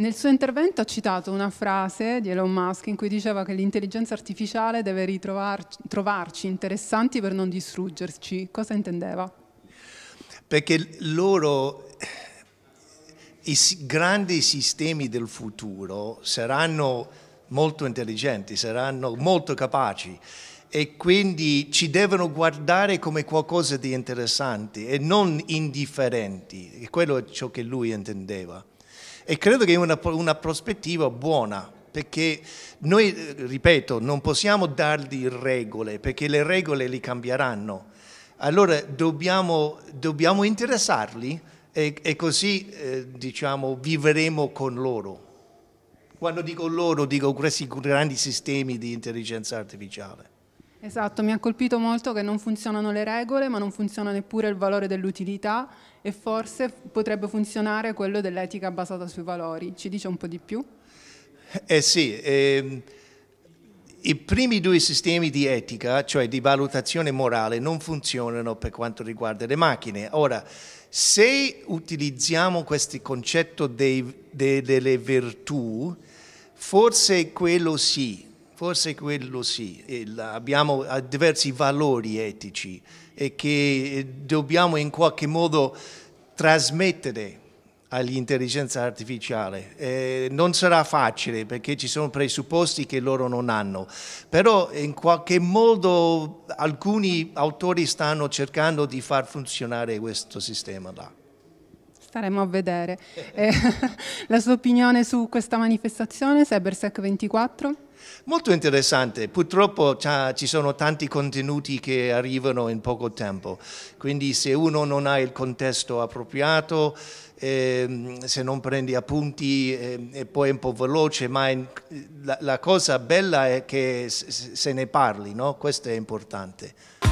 Nel suo intervento ha citato una frase di Elon Musk in cui diceva che l'intelligenza artificiale deve ritrovarci interessanti per non distruggerci. Cosa intendeva? Perché loro, i grandi sistemi del futuro saranno molto intelligenti, saranno molto capaci e quindi ci devono guardare come qualcosa di interessante e non indifferenti. E quello è ciò che lui intendeva e credo che è una, una prospettiva buona perché noi, ripeto, non possiamo dargli regole, perché le regole li cambieranno. Allora dobbiamo, dobbiamo interessarli e, e così, eh, diciamo, vivremo con loro. Quando dico loro, dico questi grandi sistemi di intelligenza artificiale. Esatto, mi ha colpito molto che non funzionano le regole, ma non funziona neppure il valore dell'utilità e forse potrebbe funzionare quello dell'etica basata sui valori. Ci dice un po' di più? Eh sì, ehm, i primi due sistemi di etica, cioè di valutazione morale, non funzionano per quanto riguarda le macchine. Ora, se utilizziamo questo concetto dei, de, delle virtù, forse quello sì, Forse quello sì, abbiamo diversi valori etici e che eh, dobbiamo in qualche modo trasmettere all'intelligenza artificiale. Eh, non sarà facile perché ci sono presupposti che loro non hanno, però in qualche modo alcuni autori stanno cercando di far funzionare questo sistema là staremo a vedere eh, la sua opinione su questa manifestazione CyberSec 24. Molto interessante, purtroppo ci sono tanti contenuti che arrivano in poco tempo, quindi se uno non ha il contesto appropriato, eh, se non prendi appunti eh, e poi è un po' veloce, ma in, la, la, cosa bella è che se ne parli, no? questo è importante.